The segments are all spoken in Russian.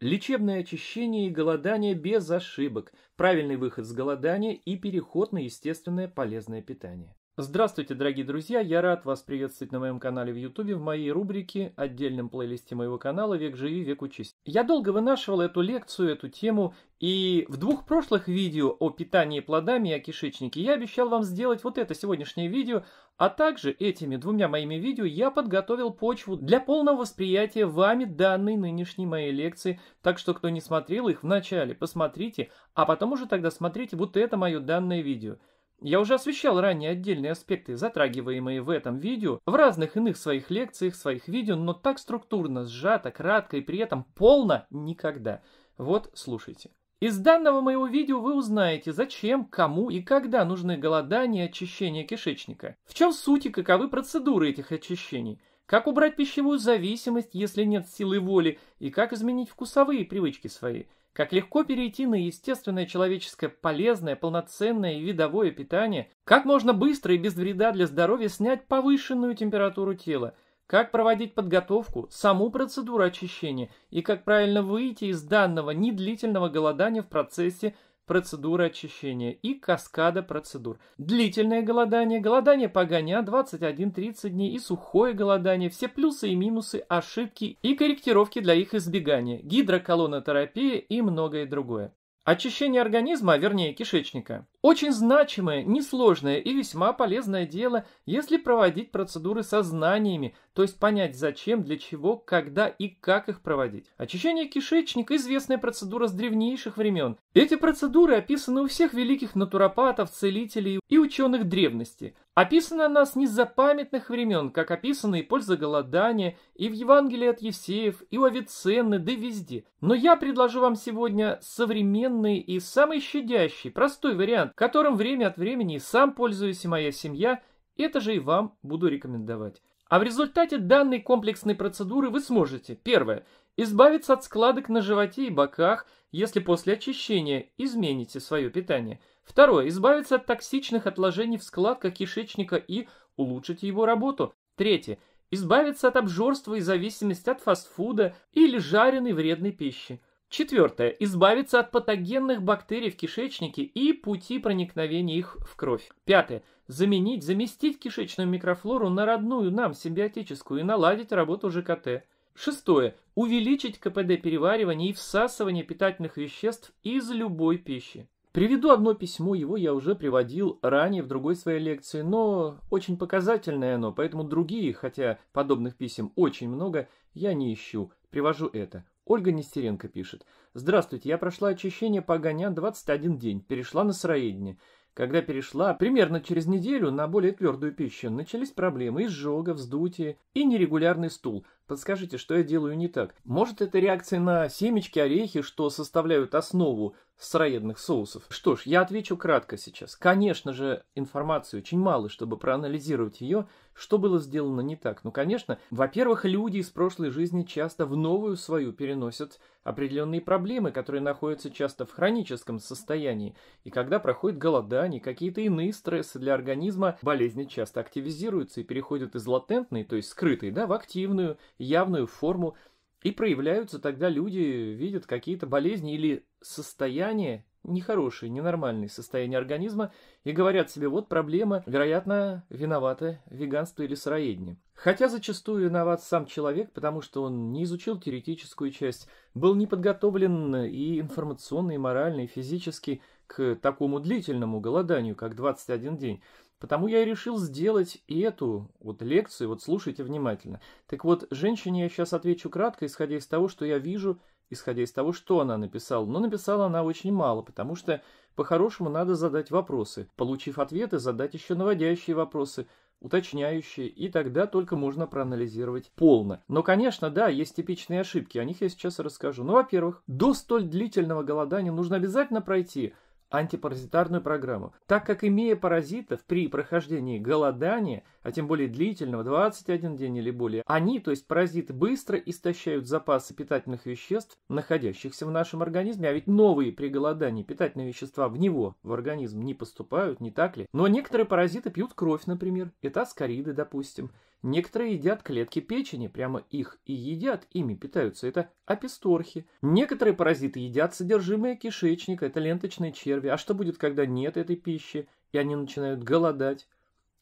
Лечебное очищение и голодание без ошибок, правильный выход с голодания и переход на естественное полезное питание. Здравствуйте, дорогие друзья! Я рад вас приветствовать на моем канале в Ютубе в моей рубрике, отдельном плейлисте моего канала «Век живи, век учись». Я долго вынашивал эту лекцию, эту тему, и в двух прошлых видео о питании плодами и о кишечнике я обещал вам сделать вот это сегодняшнее видео, а также этими двумя моими видео я подготовил почву для полного восприятия вами данной нынешней моей лекции, так что кто не смотрел их вначале, посмотрите, а потом уже тогда смотрите вот это мое данное видео – я уже освещал ранее отдельные аспекты, затрагиваемые в этом видео, в разных иных своих лекциях, своих видео, но так структурно, сжато, кратко и при этом полно никогда. Вот, слушайте. Из данного моего видео вы узнаете, зачем, кому и когда нужны голодания и очищение кишечника, в чем суть и каковы процедуры этих очищений, как убрать пищевую зависимость, если нет силы воли, и как изменить вкусовые привычки свои – как легко перейти на естественное человеческое полезное, полноценное и видовое питание, как можно быстро и без вреда для здоровья снять повышенную температуру тела, как проводить подготовку, саму процедуру очищения и как правильно выйти из данного недлительного голодания в процессе процедура очищения и каскада процедур. Длительное голодание, голодание погоня 21-30 дней и сухое голодание, все плюсы и минусы, ошибки и корректировки для их избегания, гидроколонотерапия и многое другое. Очищение организма, а вернее кишечника, очень значимое, несложное и весьма полезное дело, если проводить процедуры со знаниями, то есть понять зачем, для чего, когда и как их проводить. Очищение кишечника – известная процедура с древнейших времен. Эти процедуры описаны у всех великих натуропатов, целителей и ученых древности. Описана она с незапамятных времен, как описана и польза голодания, и в Евангелии от Евсеев, и у Авиценны, да везде. Но я предложу вам сегодня современный и самый щадящий, простой вариант, которым время от времени и сам пользуюсь, и моя семья, это же и вам буду рекомендовать. А в результате данной комплексной процедуры вы сможете, первое, избавиться от складок на животе и боках, если после очищения измените свое питание. Второе, избавиться от токсичных отложений в складках кишечника и улучшить его работу. Третье, избавиться от обжорства и зависимости от фастфуда или жареной вредной пищи. Четвертое. Избавиться от патогенных бактерий в кишечнике и пути проникновения их в кровь. Пятое. Заменить, заместить кишечную микрофлору на родную нам симбиотическую и наладить работу ЖКТ. Шестое. Увеличить КПД переваривания и всасывания питательных веществ из любой пищи. Приведу одно письмо, его я уже приводил ранее в другой своей лекции, но очень показательное оно, поэтому другие, хотя подобных писем очень много, я не ищу. Привожу это. Ольга Нестеренко пишет. «Здравствуйте, я прошла очищение по Огоня 21 день, перешла на сыроедение. Когда перешла, примерно через неделю на более твердую пищу начались проблемы изжога, вздутие и нерегулярный стул. Подскажите, что я делаю не так? Может, это реакция на семечки, орехи, что составляют основу сыроедных соусов? Что ж, я отвечу кратко сейчас. Конечно же, информации очень мало, чтобы проанализировать ее, что было сделано не так. Ну, конечно, во-первых, люди из прошлой жизни часто в новую свою переносят определенные проблемы, которые находятся часто в хроническом состоянии. И когда проходит голодание, какие-то иные стрессы для организма, болезни часто активизируются и переходят из латентной, то есть скрытой, да, в активную явную форму, и проявляются тогда люди, видят какие-то болезни или состояния нехорошие, ненормальные состояния организма и говорят себе, вот проблема, вероятно, виновата веганство или сыроедение. Хотя зачастую виноват сам человек, потому что он не изучил теоретическую часть, был не подготовлен и информационно, и морально, и физически к такому длительному голоданию, как 21 день. Потому я и решил сделать и эту вот лекцию, вот слушайте внимательно. Так вот, женщине я сейчас отвечу кратко, исходя из того, что я вижу, исходя из того, что она написала. Но написала она очень мало, потому что по-хорошему надо задать вопросы. Получив ответы, задать еще наводящие вопросы, уточняющие, и тогда только можно проанализировать полно. Но, конечно, да, есть типичные ошибки, о них я сейчас расскажу. Ну, во-первых, до столь длительного голодания нужно обязательно пройти – антипаразитарную программу, так как, имея паразитов при прохождении голодания, а тем более длительного, 21 день или более, они, то есть паразиты, быстро истощают запасы питательных веществ, находящихся в нашем организме, а ведь новые при голодании питательные вещества в него, в организм, не поступают, не так ли? Но некоторые паразиты пьют кровь, например, это аскариды, допустим, Некоторые едят клетки печени, прямо их и едят, ими питаются, это аписторхи. Некоторые паразиты едят содержимое кишечника, это ленточные черви. А что будет, когда нет этой пищи, и они начинают голодать?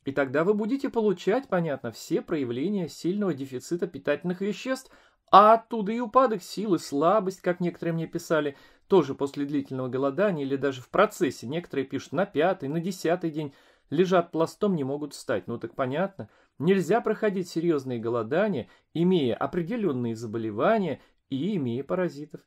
И тогда вы будете получать, понятно, все проявления сильного дефицита питательных веществ, а оттуда и упадок силы, слабость, как некоторые мне писали, тоже после длительного голодания или даже в процессе. Некоторые пишут на пятый, на десятый день, лежат пластом, не могут встать. Ну так понятно – Нельзя проходить серьезные голодания, имея определенные заболевания и имея паразитов.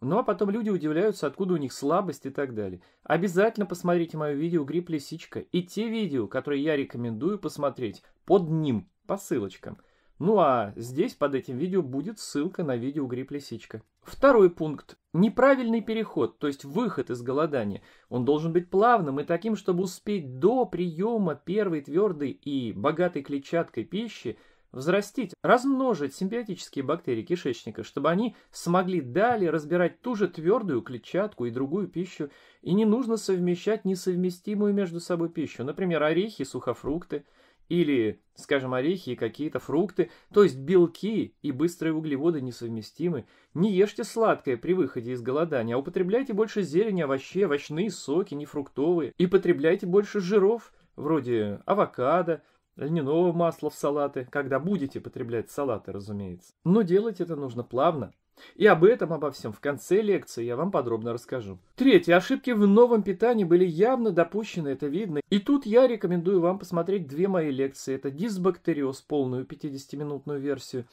Ну а потом люди удивляются, откуда у них слабость и так далее. Обязательно посмотрите мое видео "Грипп лисичка» и те видео, которые я рекомендую посмотреть под ним по ссылочкам – ну а здесь под этим видео будет ссылка на видео «Гриб лисичка». Второй пункт. Неправильный переход, то есть выход из голодания. Он должен быть плавным и таким, чтобы успеть до приема первой твердой и богатой клетчаткой пищи взрастить, размножить симбиотические бактерии кишечника, чтобы они смогли далее разбирать ту же твердую клетчатку и другую пищу, и не нужно совмещать несовместимую между собой пищу, например, орехи, сухофрукты – или, скажем, орехи и какие-то фрукты, то есть белки и быстрые углеводы несовместимы. Не ешьте сладкое при выходе из голодания, а употребляйте больше зелени, овощей, овощные соки, не фруктовые, и потребляйте больше жиров, вроде авокадо, льняного масла в салаты, когда будете потреблять салаты, разумеется. Но делать это нужно плавно, и об этом, обо всем в конце лекции я вам подробно расскажу. Третье. Ошибки в новом питании были явно допущены, это видно. И тут я рекомендую вам посмотреть две мои лекции. Это дисбактериоз, полную 50-минутную версию,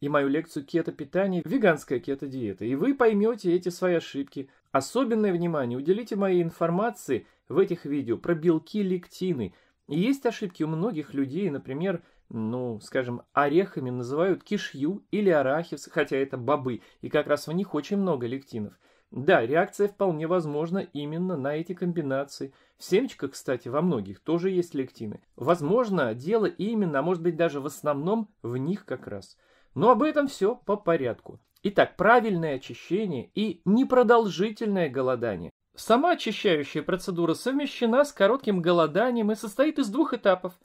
и мою лекцию «Кето-питание. Веганская кето-диета». И вы поймете эти свои ошибки. Особенное внимание уделите моей информации в этих видео про белки лектины. И есть ошибки у многих людей, например, ну, скажем, орехами называют кишью или арахис, хотя это бобы, и как раз в них очень много лектинов. Да, реакция вполне возможна именно на эти комбинации. В семечках, кстати, во многих тоже есть лектины. Возможно, дело именно, а может быть даже в основном, в них как раз. Но об этом все по порядку. Итак, правильное очищение и непродолжительное голодание. Сама очищающая процедура совмещена с коротким голоданием и состоит из двух этапов –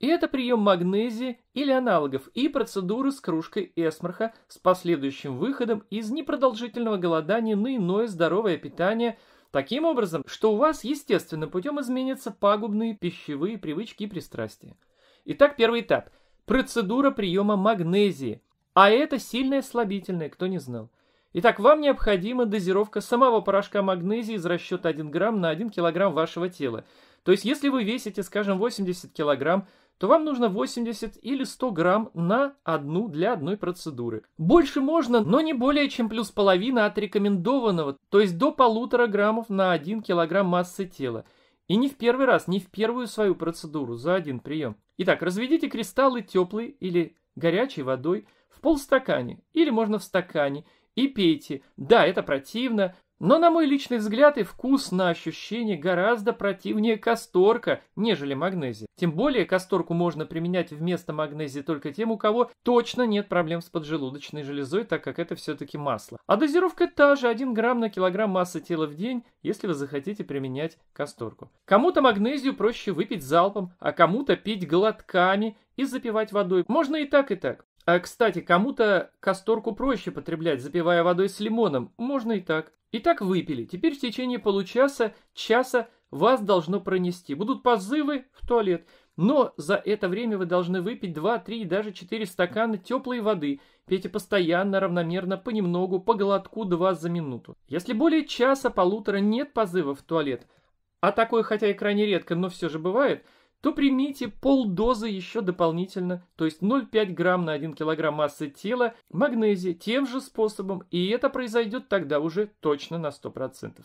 и Это прием магнезии или аналогов и процедуры с кружкой эсмарха с последующим выходом из непродолжительного голодания на иное здоровое питание – Таким образом, что у вас естественным путем изменятся пагубные пищевые привычки и пристрастия. Итак, первый этап. Процедура приема магнезии. А это сильное слабительное, кто не знал. Итак, вам необходима дозировка самого порошка магнезии из расчета 1 грамм на 1 килограмм вашего тела. То есть, если вы весите, скажем, 80 килограмм, то вам нужно 80 или 100 грамм на одну для одной процедуры. Больше можно, но не более чем плюс половина от рекомендованного, то есть до полутора граммов на 1 килограмм массы тела. И не в первый раз, не в первую свою процедуру за один прием. Итак, разведите кристаллы теплой или горячей водой в полстакане или можно в стакане и пейте. Да, это противно, но, на мой личный взгляд, и вкус на ощущение гораздо противнее касторка, нежели магнезия. Тем более, касторку можно применять вместо магнезии только тем, у кого точно нет проблем с поджелудочной железой, так как это все-таки масло. А дозировка та же, 1 грамм на килограмм массы тела в день, если вы захотите применять касторку. Кому-то магнезию проще выпить залпом, а кому-то пить глотками и запивать водой. Можно и так, и так. А, кстати, кому-то касторку проще потреблять, запивая водой с лимоном. Можно и так. Итак, выпили. Теперь в течение получаса, часа вас должно пронести. Будут позывы в туалет. Но за это время вы должны выпить 2, 3 даже 4 стакана теплой воды. Пейте постоянно, равномерно, понемногу, по глотку 2 за минуту. Если более часа-полутора нет позывов в туалет, а такое хотя и крайне редко, но все же бывает – то примите полдозы еще дополнительно, то есть 0,5 грамм на 1 килограмм массы тела магнезия тем же способом, и это произойдет тогда уже точно на 100%.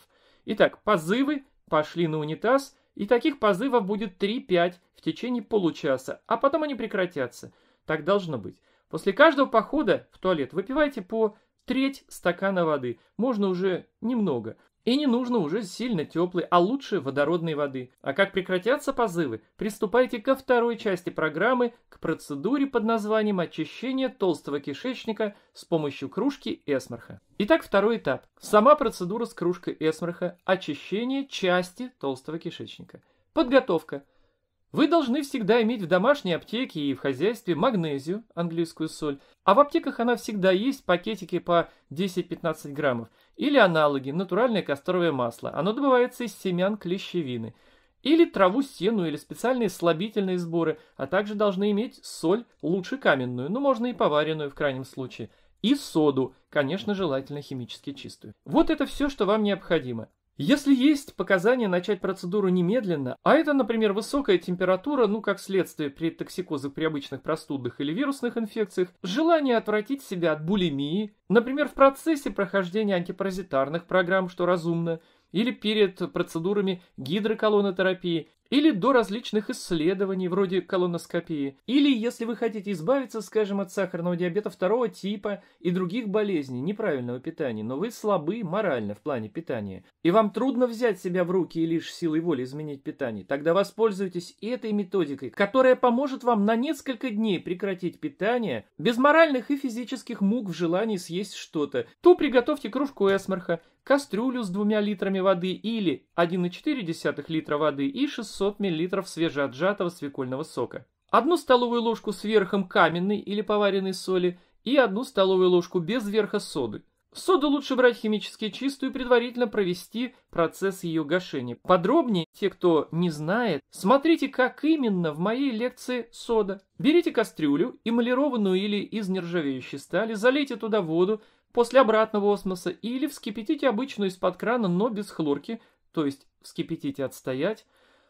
Итак, позывы пошли на унитаз, и таких позывов будет 3-5 в течение получаса, а потом они прекратятся. Так должно быть. После каждого похода в туалет выпивайте по треть стакана воды, можно уже немного. И не нужно уже сильно теплой, а лучше водородной воды. А как прекратятся позывы, приступайте ко второй части программы, к процедуре под названием очищение толстого кишечника с помощью кружки Эсмарха. Итак, второй этап. Сама процедура с кружкой Эсмарха – очищение части толстого кишечника. Подготовка. Вы должны всегда иметь в домашней аптеке и в хозяйстве магнезию, английскую соль, а в аптеках она всегда есть, пакетики по 10-15 граммов – или аналоги, натуральное касторовое масло. Оно добывается из семян клещевины. Или траву сену, или специальные слабительные сборы, а также должны иметь соль, лучше каменную, но можно и поваренную в крайнем случае. И соду, конечно, желательно химически чистую. Вот это все, что вам необходимо. Если есть показания начать процедуру немедленно, а это, например, высокая температура, ну как следствие при токсикозе, при обычных простудных или вирусных инфекциях, желание отвратить себя от булимии, например, в процессе прохождения антипаразитарных программ, что разумно, или перед процедурами гидроколонотерапии, или до различных исследований вроде колоноскопии, или если вы хотите избавиться, скажем, от сахарного диабета второго типа и других болезней неправильного питания, но вы слабы морально в плане питания, и вам трудно взять себя в руки и лишь силой воли изменить питание, тогда воспользуйтесь этой методикой, которая поможет вам на несколько дней прекратить питание без моральных и физических мук в желании съесть что-то. Ту приготовьте кружку эсмарха, кастрюлю с двумя литрами воды или 1,4 литра воды и 600 мл свежеотжатого свекольного сока. Одну столовую ложку с верхом каменной или поваренной соли и одну столовую ложку без верха соды. Соду лучше брать химически чистую и предварительно провести процесс ее гашения. Подробнее, те, кто не знает, смотрите, как именно в моей лекции сода. Берите кастрюлю, эмалированную или из нержавеющей стали, залейте туда воду после обратного осмоса или вскипятите обычную из-под крана, но без хлорки, то есть вскипятите отстоять,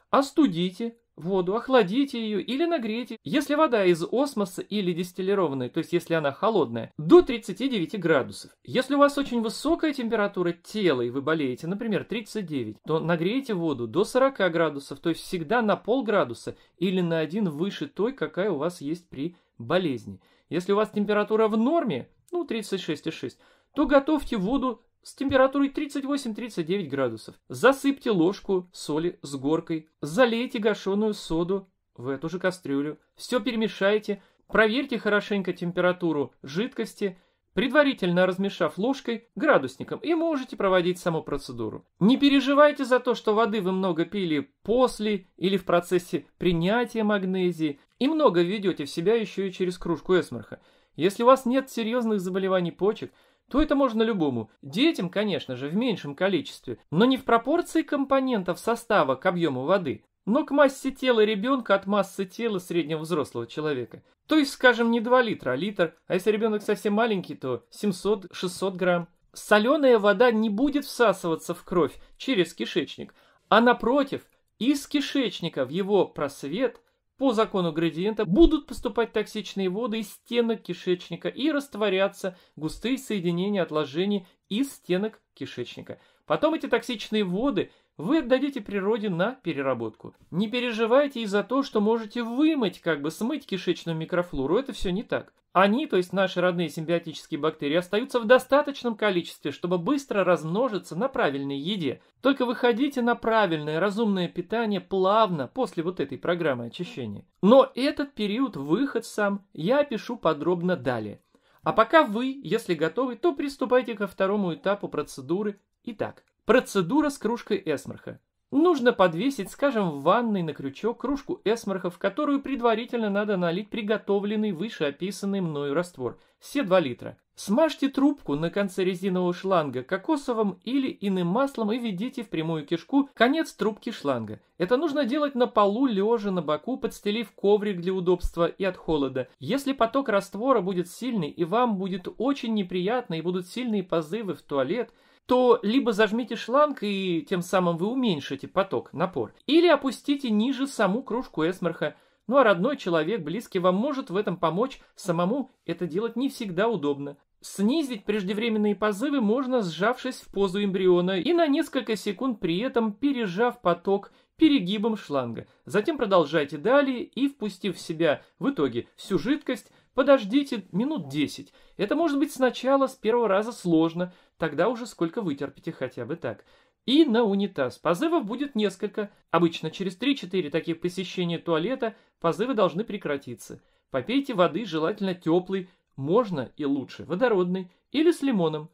остудите воду, охладите ее или нагрейте, если вода из осмоса или дистиллированная, то есть если она холодная, до 39 градусов. Если у вас очень высокая температура тела и вы болеете, например, 39, то нагрейте воду до 40 градусов, то есть всегда на полградуса или на один выше той, какая у вас есть при болезни. Если у вас температура в норме, ну 36,6, то готовьте воду с температурой 38-39 градусов. Засыпьте ложку соли с горкой, залейте гашеную соду в эту же кастрюлю. Все перемешайте, проверьте хорошенько температуру жидкости, предварительно размешав ложкой, градусником, и можете проводить саму процедуру. Не переживайте за то, что воды вы много пили после или в процессе принятия магнезии, и много ведете в себя еще и через кружку эсмарха. Если у вас нет серьезных заболеваний почек, то это можно любому. Детям, конечно же, в меньшем количестве, но не в пропорции компонентов состава к объему воды но к массе тела ребенка от массы тела среднего взрослого человека. То есть, скажем, не 2 литра, а литр, а если ребенок совсем маленький, то 700-600 грамм. Соленая вода не будет всасываться в кровь через кишечник, а напротив, из кишечника в его просвет по закону градиента будут поступать токсичные воды из стенок кишечника и растворятся густые соединения отложений из стенок кишечника. Потом эти токсичные воды – вы отдадите природе на переработку. Не переживайте и за то, что можете вымыть, как бы смыть кишечную микрофлору, это все не так. Они, то есть наши родные симбиотические бактерии, остаются в достаточном количестве, чтобы быстро размножиться на правильной еде. Только выходите на правильное, разумное питание плавно после вот этой программы очищения. Но этот период, выход сам, я опишу подробно далее. А пока вы, если готовы, то приступайте ко второму этапу процедуры. Итак, Процедура с кружкой эсмарха. Нужно подвесить, скажем, в ванной на крючок кружку эсмарха, в которую предварительно надо налить приготовленный вышеописанный мною раствор, все 2 литра. Смажьте трубку на конце резинового шланга кокосовым или иным маслом и введите в прямую кишку конец трубки шланга. Это нужно делать на полу, лежа на боку, подстелив коврик для удобства и от холода. Если поток раствора будет сильный и вам будет очень неприятно и будут сильные позывы в туалет – то либо зажмите шланг и тем самым вы уменьшите поток, напор, или опустите ниже саму кружку эсмерха. Ну а родной человек, близкий вам, может в этом помочь, самому это делать не всегда удобно. Снизить преждевременные позывы можно, сжавшись в позу эмбриона и на несколько секунд при этом пережав поток перегибом шланга. Затем продолжайте далее и, впустив в себя в итоге всю жидкость, подождите минут 10. Это может быть сначала с первого раза сложно, Тогда уже сколько вытерпите хотя бы так. И на унитаз. Позывов будет несколько. Обычно через 3-4 таких посещения туалета позывы должны прекратиться. Попейте воды, желательно теплой, можно и лучше водородной или с лимоном.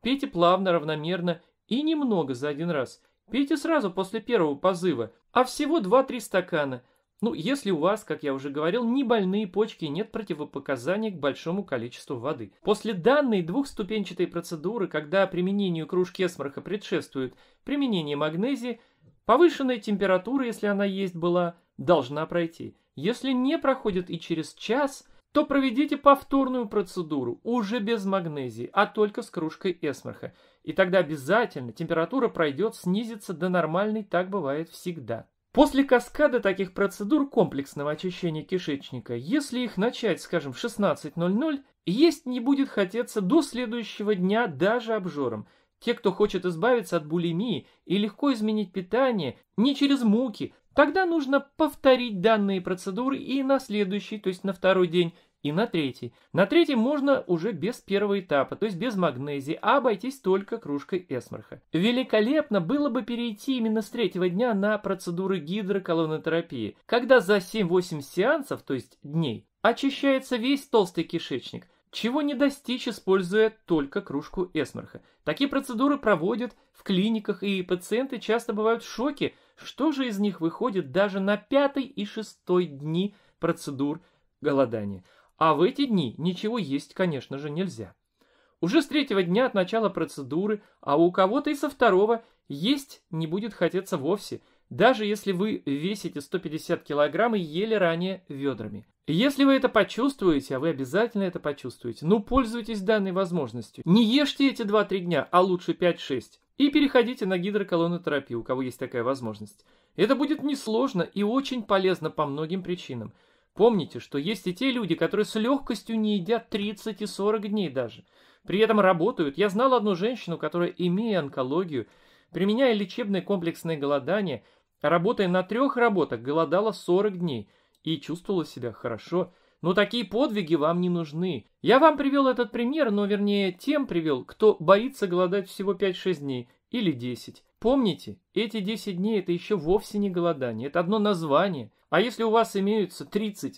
Пейте плавно, равномерно и немного за один раз. Пейте сразу после первого позыва, а всего 2-3 стакана – ну, если у вас, как я уже говорил, не больные почки и нет противопоказаний к большому количеству воды. После данной двухступенчатой процедуры, когда применению кружки эсмарха предшествует применение магнезии, повышенная температура, если она есть была, должна пройти. Если не проходит и через час, то проведите повторную процедуру, уже без магнезии, а только с кружкой эсмарха. И тогда обязательно температура пройдет, снизится до нормальной, так бывает всегда. После каскада таких процедур комплексного очищения кишечника, если их начать, скажем, в 16.00, есть не будет хотеться до следующего дня даже обжором. Те, кто хочет избавиться от булимии и легко изменить питание, не через муки, тогда нужно повторить данные процедуры и на следующий, то есть на второй день, и на третий. На третий можно уже без первого этапа, то есть без магнезии, а обойтись только кружкой эсмарха. Великолепно было бы перейти именно с третьего дня на процедуры гидроколонотерапии, когда за 7-8 сеансов, то есть дней, очищается весь толстый кишечник, чего не достичь, используя только кружку эсмарха. Такие процедуры проводят в клиниках, и пациенты часто бывают в шоке, что же из них выходит даже на пятый и шестой дни процедур голодания. А в эти дни ничего есть, конечно же, нельзя. Уже с третьего дня от начала процедуры, а у кого-то и со второго, есть не будет хотеться вовсе, даже если вы весите 150 килограмм и ели ранее ведрами. Если вы это почувствуете, а вы обязательно это почувствуете, ну пользуйтесь данной возможностью. Не ешьте эти 2-3 дня, а лучше 5-6. И переходите на гидроколонотерапию, у кого есть такая возможность. Это будет несложно и очень полезно по многим причинам – Помните, что есть и те люди, которые с легкостью не едят 30 и 40 дней даже. При этом работают. Я знал одну женщину, которая, имея онкологию, применяя лечебное комплексное голодание, работая на трех работах, голодала 40 дней и чувствовала себя хорошо. Но такие подвиги вам не нужны. Я вам привел этот пример, но вернее тем привел, кто боится голодать всего 5-6 дней или 10. Помните, эти 10 дней это еще вовсе не голодание, это одно название. А если у вас имеются 30-100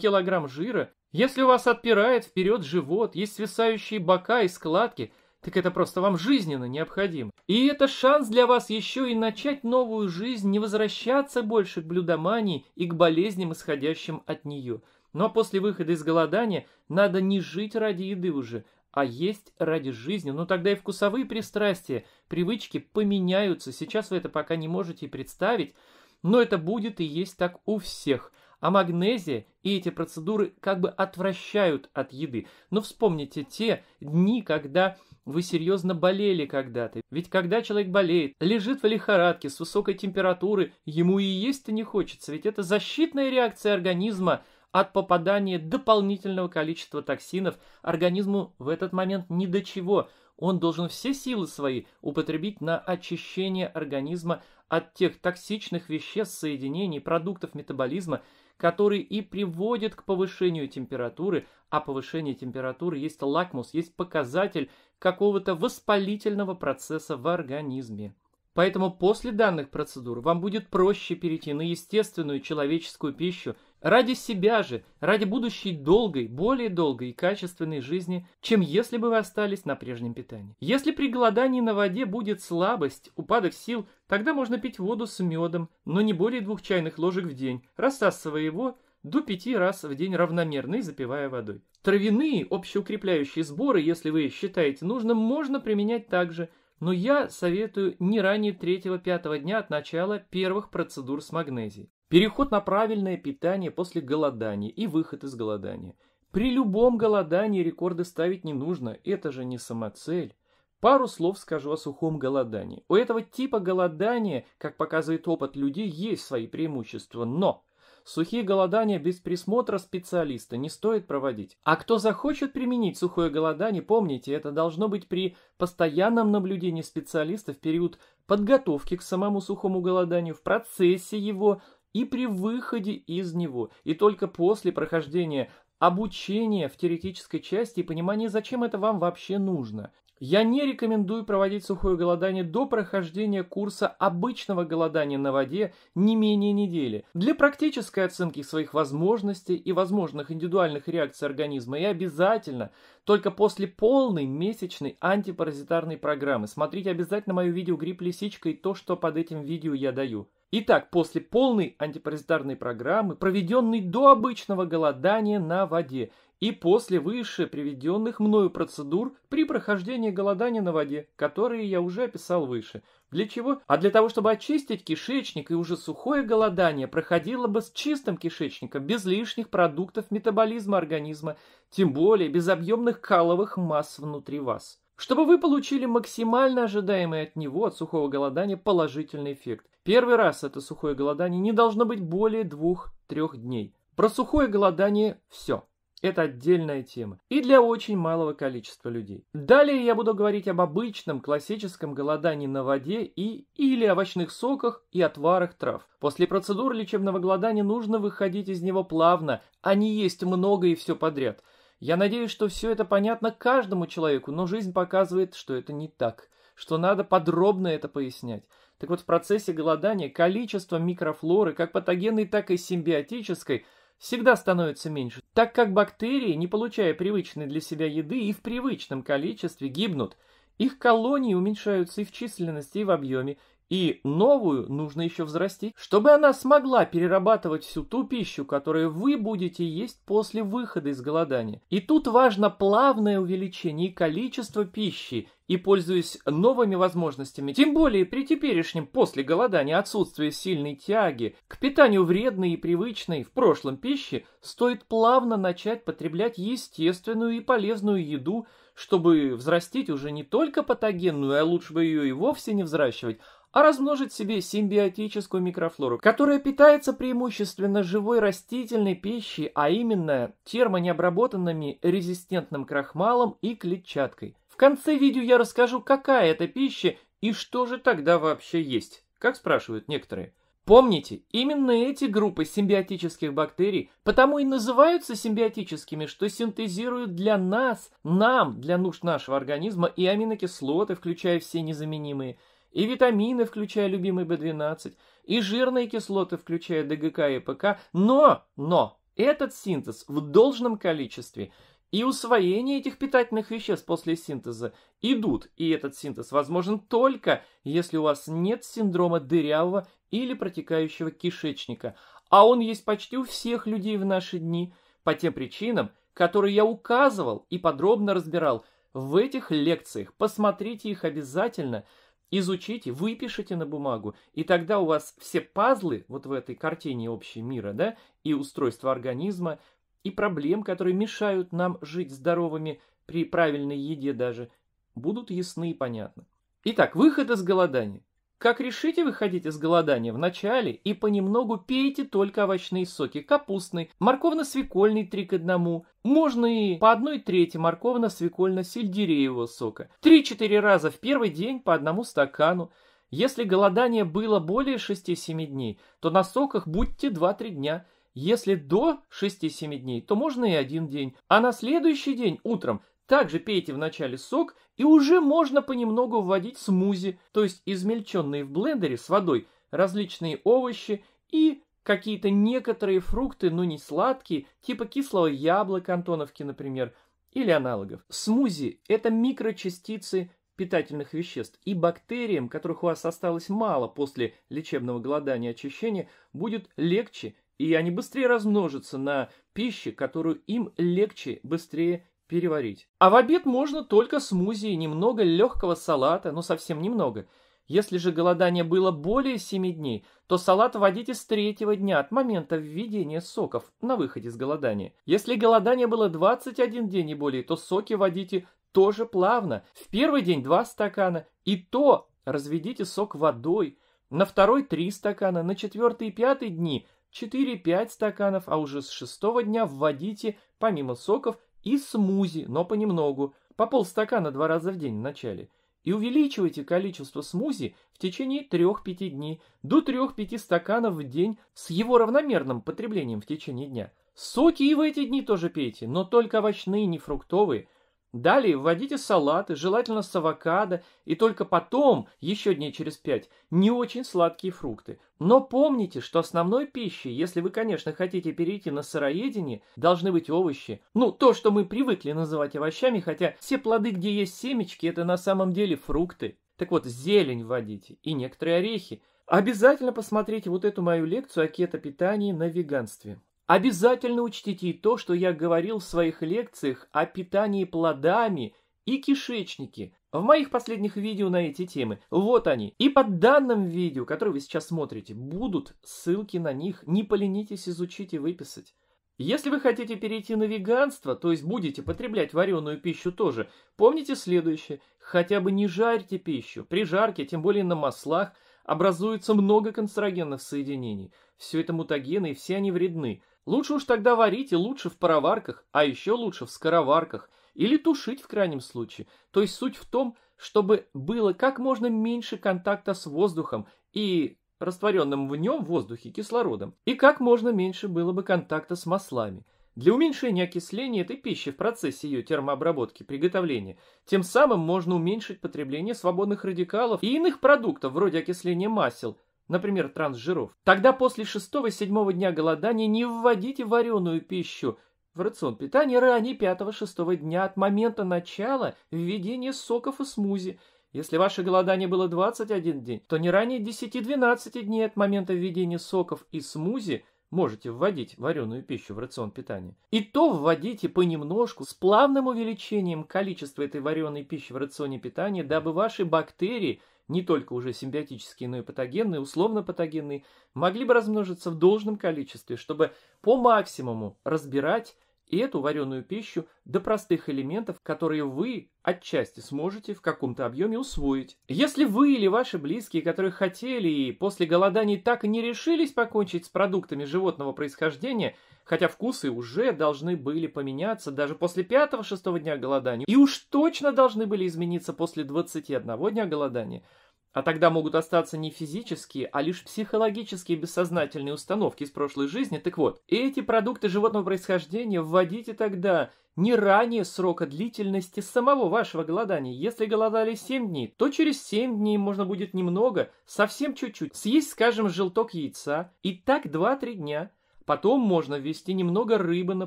килограмм жира, если у вас отпирает вперед живот, есть свисающие бока и складки, так это просто вам жизненно необходимо. И это шанс для вас еще и начать новую жизнь, не возвращаться больше к блюдомании и к болезням, исходящим от нее. Но ну, а после выхода из голодания надо не жить ради еды уже, а есть ради жизни, но ну, тогда и вкусовые пристрастия, привычки поменяются. Сейчас вы это пока не можете представить, но это будет и есть так у всех. А магнезия и эти процедуры как бы отвращают от еды. Но вспомните те дни, когда вы серьезно болели когда-то. Ведь когда человек болеет, лежит в лихорадке с высокой температурой, ему и есть-то не хочется. Ведь это защитная реакция организма – от попадания дополнительного количества токсинов организму в этот момент ни до чего. Он должен все силы свои употребить на очищение организма от тех токсичных веществ, соединений, продуктов метаболизма, которые и приводят к повышению температуры, а повышение температуры есть лакмус, есть показатель какого-то воспалительного процесса в организме. Поэтому после данных процедур вам будет проще перейти на естественную человеческую пищу – Ради себя же, ради будущей долгой, более долгой и качественной жизни, чем если бы вы остались на прежнем питании. Если при голодании на воде будет слабость, упадок сил, тогда можно пить воду с медом, но не более двух чайных ложек в день, рассасывая его до пяти раз в день равномерно и запивая водой. Травяные общеукрепляющие сборы, если вы считаете нужным, можно применять также, но я советую не ранее третьего-пятого дня от начала первых процедур с магнезией. Переход на правильное питание после голодания и выход из голодания. При любом голодании рекорды ставить не нужно, это же не самоцель. Пару слов скажу о сухом голодании. У этого типа голодания, как показывает опыт людей, есть свои преимущества, но сухие голодания без присмотра специалиста не стоит проводить. А кто захочет применить сухое голодание, помните, это должно быть при постоянном наблюдении специалиста в период подготовки к самому сухому голоданию, в процессе его и при выходе из него, и только после прохождения обучения в теоретической части и понимания, зачем это вам вообще нужно. Я не рекомендую проводить сухое голодание до прохождения курса обычного голодания на воде не менее недели. Для практической оценки своих возможностей и возможных индивидуальных реакций организма и обязательно только после полной месячной антипаразитарной программы. Смотрите обязательно мое видео «Грипп лисичка» и то, что под этим видео я даю. Итак, после полной антипаразитарной программы, проведенной до обычного голодания на воде, и после выше приведенных мною процедур при прохождении голодания на воде, которые я уже описал выше. Для чего? А для того, чтобы очистить кишечник, и уже сухое голодание проходило бы с чистым кишечником, без лишних продуктов метаболизма организма, тем более без объемных каловых масс внутри вас чтобы вы получили максимально ожидаемый от него, от сухого голодания, положительный эффект. Первый раз это сухое голодание не должно быть более двух-трех дней. Про сухое голодание все. Это отдельная тема. И для очень малого количества людей. Далее я буду говорить об обычном классическом голодании на воде и или овощных соках и отварах трав. После процедуры лечебного голодания нужно выходить из него плавно, а не есть много и все подряд – я надеюсь, что все это понятно каждому человеку, но жизнь показывает, что это не так, что надо подробно это пояснять. Так вот, в процессе голодания количество микрофлоры, как патогенной, так и симбиотической, всегда становится меньше, так как бактерии, не получая привычной для себя еды и в привычном количестве, гибнут. Их колонии уменьшаются и в численности, и в объеме, и новую нужно еще взрастить, чтобы она смогла перерабатывать всю ту пищу, которую вы будете есть после выхода из голодания. И тут важно плавное увеличение количества пищи, и пользуясь новыми возможностями, тем более при теперешнем после голодания отсутствии сильной тяги к питанию вредной и привычной в прошлом пищи, стоит плавно начать потреблять естественную и полезную еду, чтобы взрастить уже не только патогенную, а лучше бы ее и вовсе не взращивать, а размножить себе симбиотическую микрофлору, которая питается преимущественно живой растительной пищей, а именно термонеобработанными резистентным крахмалом и клетчаткой. В конце видео я расскажу, какая это пища и что же тогда вообще есть, как спрашивают некоторые. Помните, именно эти группы симбиотических бактерий потому и называются симбиотическими, что синтезируют для нас, нам, для нужд нашего организма и аминокислоты, включая все незаменимые – и витамины, включая любимый B12, и жирные кислоты, включая ДГК и ПК, но, но, этот синтез в должном количестве и усвоение этих питательных веществ после синтеза идут, и этот синтез возможен только, если у вас нет синдрома дырявого или протекающего кишечника, а он есть почти у всех людей в наши дни, по тем причинам, которые я указывал и подробно разбирал в этих лекциях. Посмотрите их обязательно – изучите, выпишите на бумагу, и тогда у вас все пазлы вот в этой картине общей мира, да, и устройство организма, и проблем, которые мешают нам жить здоровыми при правильной еде даже, будут ясны и понятны. Итак, выход из голодания. Как решите выходить из голодания в начале и понемногу пейте только овощные соки. Капустный, морковно-свекольный три к одному, Можно и по одной трети морковно-свекольно-сельдереевого сока. Три-четыре раза в первый день по одному стакану. Если голодание было более 6-7 дней, то на соках будьте 2-3 дня. Если до 6-7 дней, то можно и один день. А на следующий день утром – также пейте вначале сок, и уже можно понемногу вводить смузи, то есть измельченные в блендере с водой различные овощи и какие-то некоторые фрукты, но не сладкие, типа кислого яблока Антоновки, например, или аналогов. Смузи – это микрочастицы питательных веществ, и бактериям, которых у вас осталось мало после лечебного голодания и очищения, будет легче, и они быстрее размножатся на пище, которую им легче быстрее переварить. А в обед можно только смузи и немного легкого салата, но ну, совсем немного. Если же голодание было более 7 дней, то салат вводите с третьего дня от момента введения соков на выходе из голодания. Если голодание было 21 день и более, то соки вводите тоже плавно. В первый день 2 стакана, и то разведите сок водой, на второй 3 стакана, на четвертый и пятый дни 4-5 стаканов, а уже с шестого дня вводите, помимо соков, и смузи, но понемногу, по полстакана два раза в день вначале, и увеличивайте количество смузи в течение 3-5 дней до 3-5 стаканов в день с его равномерным потреблением в течение дня. Соки и в эти дни тоже пейте, но только овощные, не фруктовые, Далее вводите салаты, желательно с авокадо, и только потом, еще дней через пять, не очень сладкие фрукты. Но помните, что основной пищей, если вы, конечно, хотите перейти на сыроедение, должны быть овощи. Ну, то, что мы привыкли называть овощами, хотя все плоды, где есть семечки, это на самом деле фрукты. Так вот, зелень вводите и некоторые орехи. Обязательно посмотрите вот эту мою лекцию о кето-питании на веганстве. Обязательно учтите и то, что я говорил в своих лекциях о питании плодами и кишечнике. В моих последних видео на эти темы. Вот они. И под данным видео, которое вы сейчас смотрите, будут ссылки на них. Не поленитесь изучить и выписать. Если вы хотите перейти на веганство, то есть будете потреблять вареную пищу тоже, помните следующее. Хотя бы не жарьте пищу. При жарке, тем более на маслах, образуется много канцерогенных соединений. Все это мутагены и все они вредны. Лучше уж тогда варить и лучше в пароварках, а еще лучше в скороварках, или тушить в крайнем случае. То есть суть в том, чтобы было как можно меньше контакта с воздухом и растворенным в нем воздухе кислородом, и как можно меньше было бы контакта с маслами. Для уменьшения окисления этой пищи в процессе ее термообработки, приготовления, тем самым можно уменьшить потребление свободных радикалов и иных продуктов, вроде окисления масел, например, трансжиров, тогда после шестого-седьмого дня голодания не вводите вареную пищу в рацион питания ранее пятого-шестого дня от момента начала введения соков и смузи. Если ваше голодание было 21 день, то не ранее 10-12 дней от момента введения соков и смузи можете вводить вареную пищу в рацион питания. И то вводите понемножку с плавным увеличением количества этой вареной пищи в рационе питания, дабы ваши бактерии – не только уже симбиотические, но и патогенные, условно-патогенные, могли бы размножиться в должном количестве, чтобы по максимуму разбирать и эту вареную пищу до простых элементов, которые вы отчасти сможете в каком-то объеме усвоить. Если вы или ваши близкие, которые хотели и после голоданий так и не решились покончить с продуктами животного происхождения, хотя вкусы уже должны были поменяться даже после 5-6 дня голодания, и уж точно должны были измениться после 21 дня голодания – а тогда могут остаться не физические, а лишь психологические бессознательные установки из прошлой жизни. Так вот, эти продукты животного происхождения вводите тогда не ранее срока длительности самого вашего голодания. Если голодали 7 дней, то через 7 дней можно будет немного, совсем чуть-чуть, съесть, скажем, желток яйца, и так 2-3 дня. Потом можно ввести немного рыбы на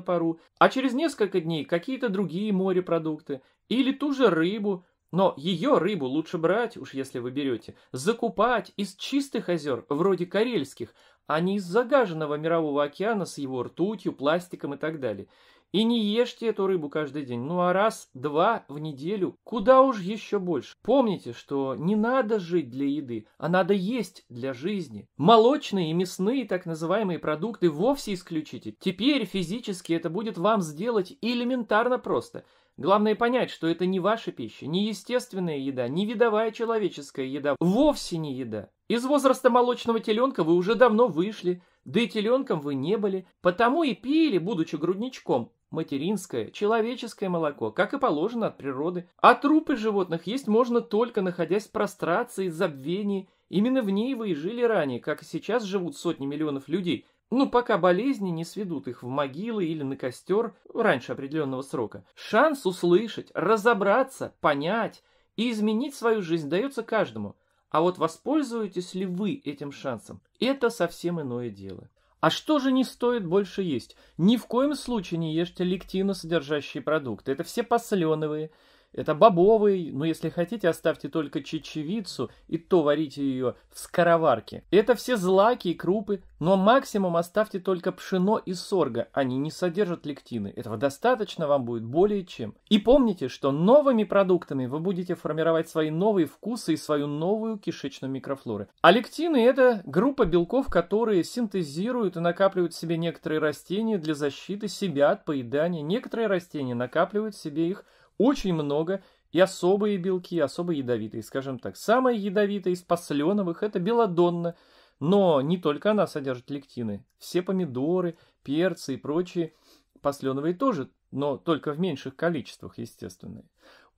пару, а через несколько дней какие-то другие морепродукты или ту же рыбу – но ее рыбу лучше брать, уж если вы берете, закупать из чистых озер, вроде карельских, а не из загаженного мирового океана с его ртутью, пластиком и так далее. И не ешьте эту рыбу каждый день, ну а раз-два в неделю, куда уж еще больше. Помните, что не надо жить для еды, а надо есть для жизни. Молочные и мясные так называемые продукты вовсе исключите. Теперь физически это будет вам сделать элементарно просто – Главное понять, что это не ваша пища, не естественная еда, не видовая человеческая еда, вовсе не еда. Из возраста молочного теленка вы уже давно вышли, да и теленком вы не были, потому и пили, будучи грудничком, материнское, человеческое молоко, как и положено от природы. А трупы животных есть можно только находясь в прострации, забвении. Именно в ней вы и жили ранее, как и сейчас живут сотни миллионов людей – ну, пока болезни не сведут их в могилы или на костер раньше определенного срока. Шанс услышать, разобраться, понять и изменить свою жизнь дается каждому. А вот воспользуетесь ли вы этим шансом, это совсем иное дело. А что же не стоит больше есть? Ни в коем случае не ешьте лектино содержащие продукты. Это все посленовые, это бобовый, но если хотите, оставьте только чечевицу, и то варите ее в скороварке. Это все злаки и крупы, но максимум оставьте только пшено и сорга, они не содержат лектины. Этого достаточно вам будет более чем. И помните, что новыми продуктами вы будете формировать свои новые вкусы и свою новую кишечную микрофлору. А лектины – это группа белков, которые синтезируют и накапливают в себе некоторые растения для защиты себя от поедания. Некоторые растения накапливают в себе их очень много, и особые белки, особо ядовитые, скажем так. Самая ядовитая из посленовых – это белодонна, но не только она содержит лектины. Все помидоры, перцы и прочие посленовые тоже, но только в меньших количествах, естественно.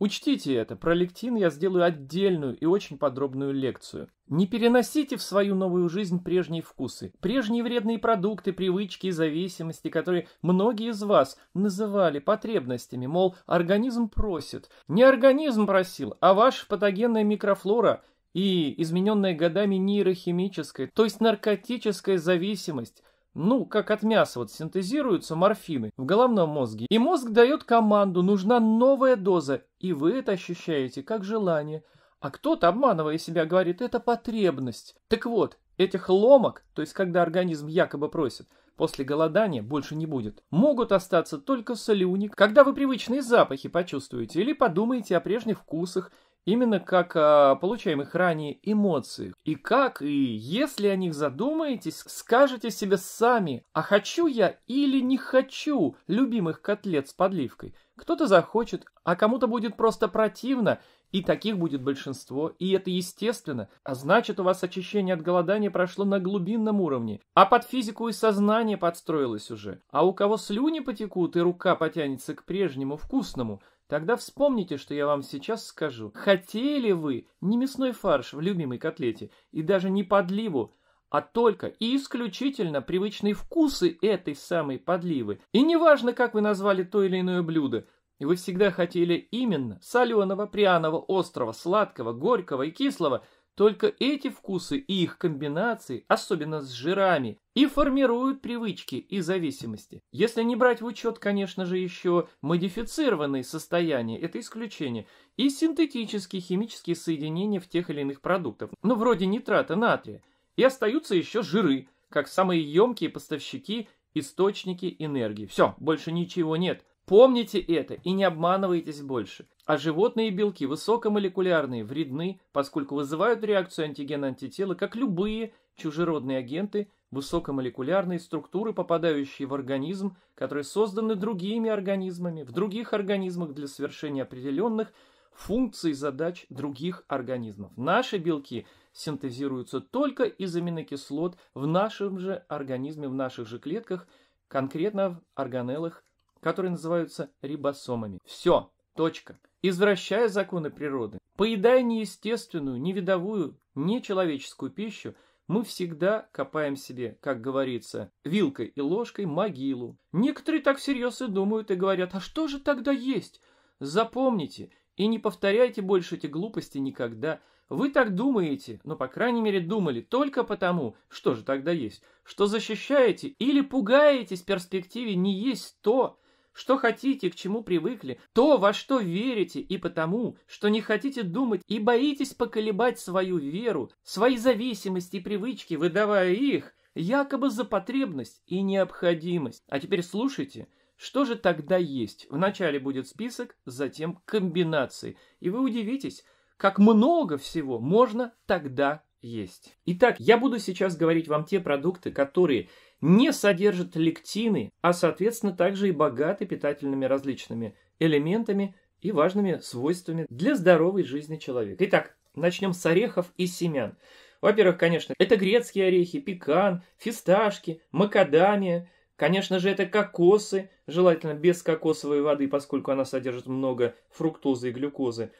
Учтите это, про лектин я сделаю отдельную и очень подробную лекцию. Не переносите в свою новую жизнь прежние вкусы, прежние вредные продукты, привычки и зависимости, которые многие из вас называли потребностями, мол, организм просит. Не организм просил, а ваша патогенная микрофлора и измененная годами нейрохимическая, то есть наркотическая зависимость, ну, как от мяса вот синтезируются морфины в головном мозге. И мозг дает команду, нужна новая доза, и вы это ощущаете как желание. А кто-то, обманывая себя, говорит, это потребность. Так вот, этих ломок, то есть когда организм якобы просит, после голодания больше не будет. Могут остаться только в солюник, когда вы привычные запахи почувствуете или подумаете о прежних вкусах, именно как о а, получаемых ранее эмоциях. И как и если о них задумаетесь, скажете себе сами, а хочу я или не хочу любимых котлет с подливкой. Кто-то захочет, а кому-то будет просто противно, и таких будет большинство, и это естественно. А значит, у вас очищение от голодания прошло на глубинном уровне. А под физику и сознание подстроилось уже. А у кого слюни потекут и рука потянется к прежнему вкусному – Тогда вспомните, что я вам сейчас скажу. Хотели вы не мясной фарш в любимой котлете и даже не подливу, а только и исключительно привычные вкусы этой самой подливы. И неважно, как вы назвали то или иное блюдо, вы всегда хотели именно соленого, пряного, острого, сладкого, горького и кислого – только эти вкусы и их комбинации, особенно с жирами, и формируют привычки и зависимости. Если не брать в учет, конечно же, еще модифицированные состояния, это исключение, и синтетические химические соединения в тех или иных продуктах, ну вроде нитрата натрия, и остаются еще жиры, как самые емкие поставщики, источники энергии. Все, больше ничего нет. Помните это и не обманывайтесь больше. А животные белки высокомолекулярные вредны, поскольку вызывают реакцию антиген-антитела, как любые чужеродные агенты – высокомолекулярные структуры, попадающие в организм, которые созданы другими организмами, в других организмах для совершения определенных функций задач других организмов. Наши белки синтезируются только из аминокислот в нашем же организме, в наших же клетках, конкретно в органеллах, которые называются рибосомами. Все, точка. Извращая законы природы, поедая неестественную, невидовую, нечеловеческую пищу – мы всегда копаем себе, как говорится, вилкой и ложкой могилу. Некоторые так всерьез и думают и говорят, а что же тогда есть? Запомните и не повторяйте больше эти глупости никогда. Вы так думаете, но, по крайней мере, думали только потому, что же тогда есть, что защищаете или пугаетесь перспективе не есть то, что хотите, к чему привыкли, то, во что верите, и потому, что не хотите думать и боитесь поколебать свою веру, свои зависимости и привычки, выдавая их, якобы за потребность и необходимость. А теперь слушайте, что же тогда есть? Вначале будет список, затем комбинации. И вы удивитесь, как много всего можно тогда есть. Итак, я буду сейчас говорить вам те продукты, которые не содержит лектины, а соответственно также и богаты питательными различными элементами и важными свойствами для здоровой жизни человека. Итак, начнем с орехов и семян. Во-первых, конечно, это грецкие орехи, пекан, фисташки, макадамия. Конечно же, это кокосы, желательно без кокосовой воды, поскольку она содержит много фруктозы и глюкозы.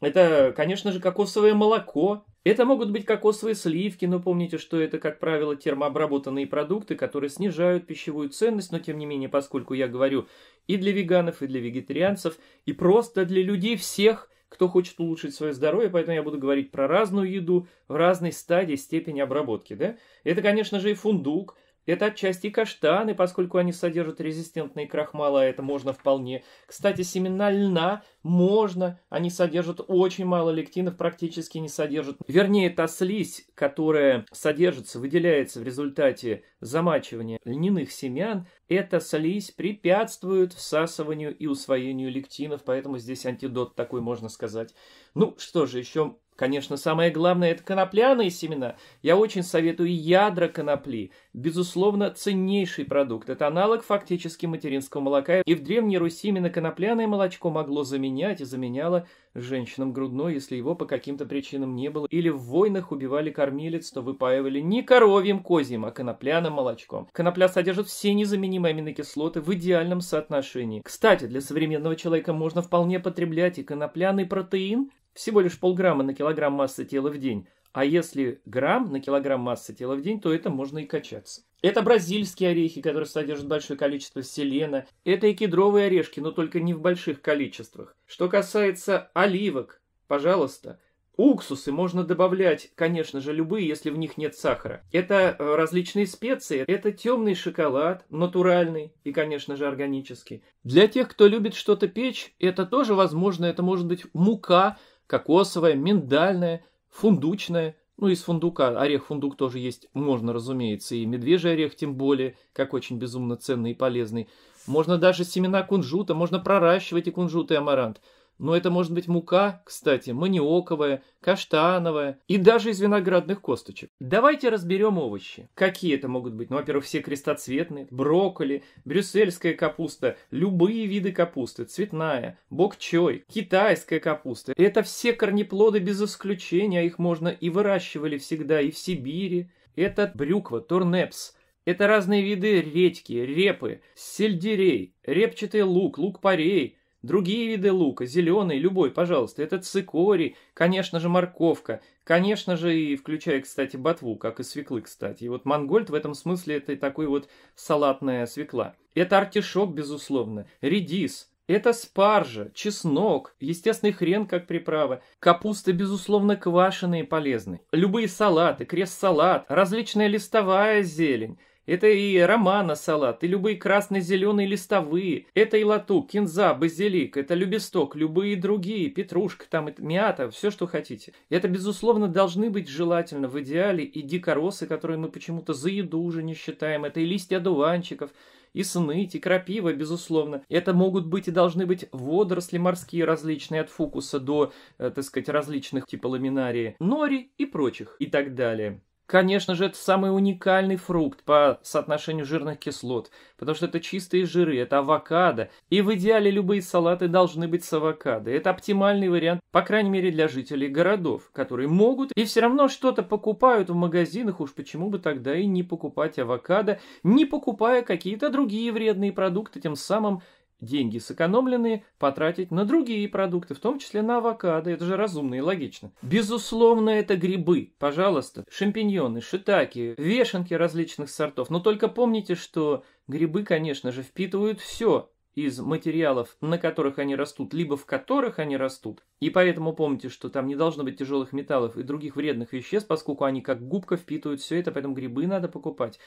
Это, конечно же, кокосовое молоко. Это могут быть кокосовые сливки, но помните, что это, как правило, термообработанные продукты, которые снижают пищевую ценность, но тем не менее, поскольку я говорю и для веганов, и для вегетарианцев, и просто для людей всех, кто хочет улучшить свое здоровье, поэтому я буду говорить про разную еду в разной стадии, степени обработки. Да? Это, конечно же, и фундук, это отчасти каштаны, поскольку они содержат резистентные крахмалы, а это можно вполне. Кстати, семена льна можно, они содержат очень мало лектинов, практически не содержат. Вернее, та слизь, которая содержится, выделяется в результате замачивания льняных семян, эта слизь препятствует всасыванию и усвоению лектинов, поэтому здесь антидот такой, можно сказать. Ну, что же, еще Конечно, самое главное – это конопляные семена. Я очень советую ядра конопли. Безусловно, ценнейший продукт. Это аналог фактически материнского молока. И в Древней Руси именно конопляное молочко могло заменять и заменяло женщинам грудной, если его по каким-то причинам не было. Или в войнах убивали кормилец, то выпаивали не коровьим козьим, а конопляным молочком. Конопля содержит все незаменимые аминокислоты в идеальном соотношении. Кстати, для современного человека можно вполне потреблять и конопляный протеин, всего лишь полграмма на килограмм массы тела в день, а если грамм на килограмм массы тела в день, то это можно и качаться. Это бразильские орехи, которые содержат большое количество селена. Это и кедровые орешки, но только не в больших количествах. Что касается оливок, пожалуйста, Уксусы можно добавлять, конечно же, любые, если в них нет сахара. Это э, различные специи, это темный шоколад, натуральный и, конечно же, органический. Для тех, кто любит что-то печь, это тоже возможно, это может быть мука, кокосовое, миндальное, фундучное, ну, из фундука, орех-фундук тоже есть, можно, разумеется, и медвежий орех тем более, как очень безумно ценный и полезный. Можно даже семена кунжута, можно проращивать и кунжут, и амарант – но это может быть мука, кстати, маниоковая, каштановая и даже из виноградных косточек. Давайте разберем овощи. Какие это могут быть? Ну, во-первых, все крестоцветные, брокколи, брюссельская капуста, любые виды капусты, цветная, бокчой, китайская капуста. Это все корнеплоды без исключения, их можно и выращивали всегда и в Сибири. Это брюква, турнепс, это разные виды редьки, репы, сельдерей, репчатый лук, лук-порей, Другие виды лука, зеленый, любой, пожалуйста, это цикорий, конечно же, морковка, конечно же, и включая, кстати, ботву, как и свеклы, кстати. И вот мангольд в этом смысле это такой вот салатная свекла. Это артишок, безусловно, редис, это спаржа, чеснок, естественный хрен как приправа, капуста, безусловно, квашеная и полезная, любые салаты, крест-салат, различная листовая зелень – это и романа салат, и любые красные-зеленые листовые. Это и латук, кинза, базилик, это любесток, любые другие, петрушка, там, мята, все, что хотите. Это, безусловно, должны быть желательно в идеале и дикоросы, которые мы почему-то за еду уже не считаем. Это и листья дуванчиков, и сныть, и крапива, безусловно. Это могут быть и должны быть водоросли морские различные, от фукуса до, э, так сказать, различных типа ламинарии, нори и прочих, и так далее. Конечно же, это самый уникальный фрукт по соотношению жирных кислот, потому что это чистые жиры, это авокадо, и в идеале любые салаты должны быть с авокадо. Это оптимальный вариант, по крайней мере, для жителей городов, которые могут и все равно что-то покупают в магазинах, уж почему бы тогда и не покупать авокадо, не покупая какие-то другие вредные продукты, тем самым деньги сэкономленные потратить на другие продукты, в том числе на авокадо. Это же разумно и логично. Безусловно, это грибы. Пожалуйста, шампиньоны, шитаки, вешенки различных сортов. Но только помните, что грибы, конечно же, впитывают все из материалов, на которых они растут, либо в которых они растут. И поэтому помните, что там не должно быть тяжелых металлов и других вредных веществ, поскольку они как губка впитывают все это, поэтому грибы надо покупать.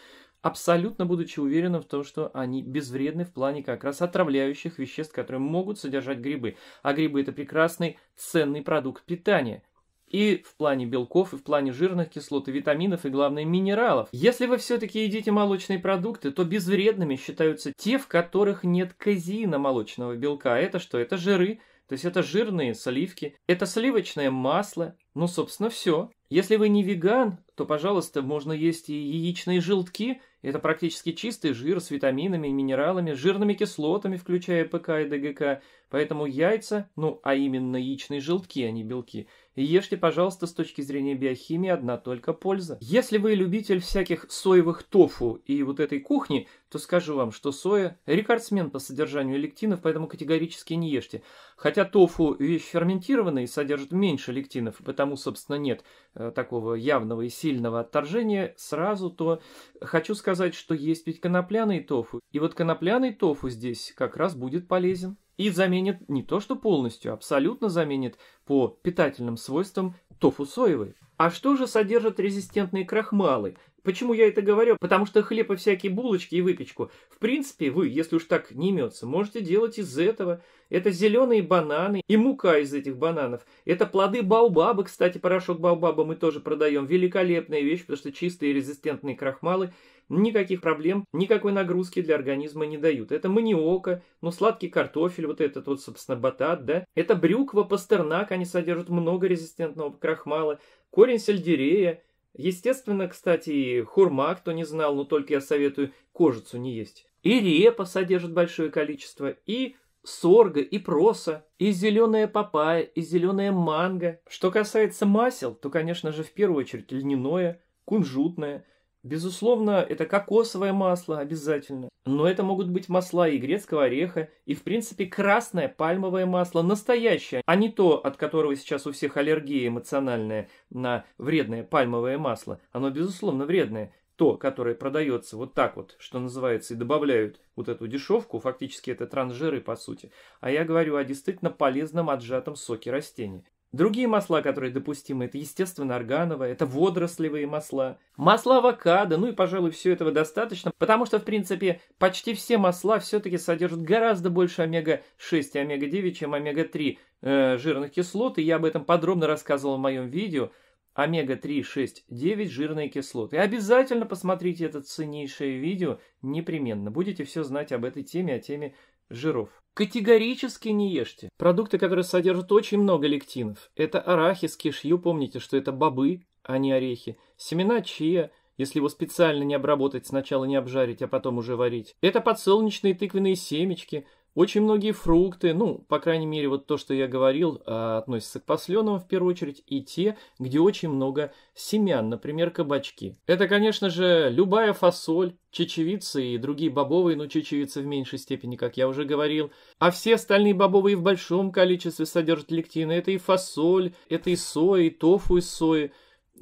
Абсолютно будучи уверенным в том, что они безвредны в плане как раз отравляющих веществ, которые могут содержать грибы. А грибы это прекрасный ценный продукт питания и в плане белков, и в плане жирных кислот, и витаминов, и, главное, минералов. Если вы все-таки едите молочные продукты, то безвредными считаются те, в которых нет казина молочного белка. Это что? Это жиры, то есть это жирные сливки, это сливочное масло, ну, собственно, все. Если вы не веган, то, пожалуйста, можно есть и яичные желтки. Это практически чистый жир с витаминами, минералами, жирными кислотами, включая ПК и ДГК. Поэтому яйца, ну а именно яичные желтки, а не белки, ешьте, пожалуйста, с точки зрения биохимии одна только польза. Если вы любитель всяких соевых тофу и вот этой кухни, то скажу вам, что соя рекордсмен по содержанию лектинов, поэтому категорически не ешьте. Хотя тофу вещь ферментированная и содержит меньше лектинов, потому, собственно, нет э, такого явного и сильного отторжения сразу, то хочу сказать, что есть ведь конопляный тофу. И вот конопляный тофу здесь как раз будет полезен и заменит не то что полностью, абсолютно заменит по питательным свойствам тофу соевый. А что же содержат резистентные крахмалы, Почему я это говорю? Потому что хлеб и всякие булочки и выпечку, в принципе, вы, если уж так не имется, можете делать из этого. Это зеленые бананы и мука из этих бананов. Это плоды баобаба, кстати, порошок баобаба мы тоже продаем. Великолепная вещь, потому что чистые резистентные крахмалы никаких проблем, никакой нагрузки для организма не дают. Это маниока, ну сладкий картофель, вот этот вот, собственно, батат, да. Это брюква, пастернак, они содержат много резистентного крахмала, корень сельдерея, Естественно, кстати, хурма, кто не знал, но только я советую кожицу не есть. И репа содержит большое количество, и сорга, и проса, и зеленая папайя, и зеленая манго. Что касается масел, то, конечно же, в первую очередь льняное, кунжутное – Безусловно, это кокосовое масло обязательно, но это могут быть масла и грецкого ореха, и в принципе красное пальмовое масло, настоящее, а не то, от которого сейчас у всех аллергия эмоциональная на вредное пальмовое масло. Оно безусловно вредное, то, которое продается вот так вот, что называется, и добавляют вот эту дешевку, фактически это транжиры по сути, а я говорю о действительно полезном отжатом соке растения. Другие масла, которые допустимы, это, естественно, органовое, это водорослевые масла, масла авокадо, ну и, пожалуй, все этого достаточно, потому что, в принципе, почти все масла все-таки содержат гораздо больше омега-6 и омега-9, чем омега-3 э, жирных кислот, и я об этом подробно рассказывал в моем видео, омега-3, 6, 9 жирные кислоты. обязательно посмотрите это ценнейшее видео непременно. Будете все знать об этой теме, о теме жиров. Категорически не ешьте. Продукты, которые содержат очень много лектинов. Это арахис, кишью, помните, что это бобы, а не орехи. Семена чия, если его специально не обработать, сначала не обжарить, а потом уже варить. Это подсолнечные тыквенные семечки – очень многие фрукты, ну, по крайней мере, вот то, что я говорил, а, относятся к посленам в первую очередь, и те, где очень много семян, например, кабачки. Это, конечно же, любая фасоль, чечевицы и другие бобовые, но чечевицы в меньшей степени, как я уже говорил. А все остальные бобовые в большом количестве содержат лектины. Это и фасоль, это и соя, и тофу из сои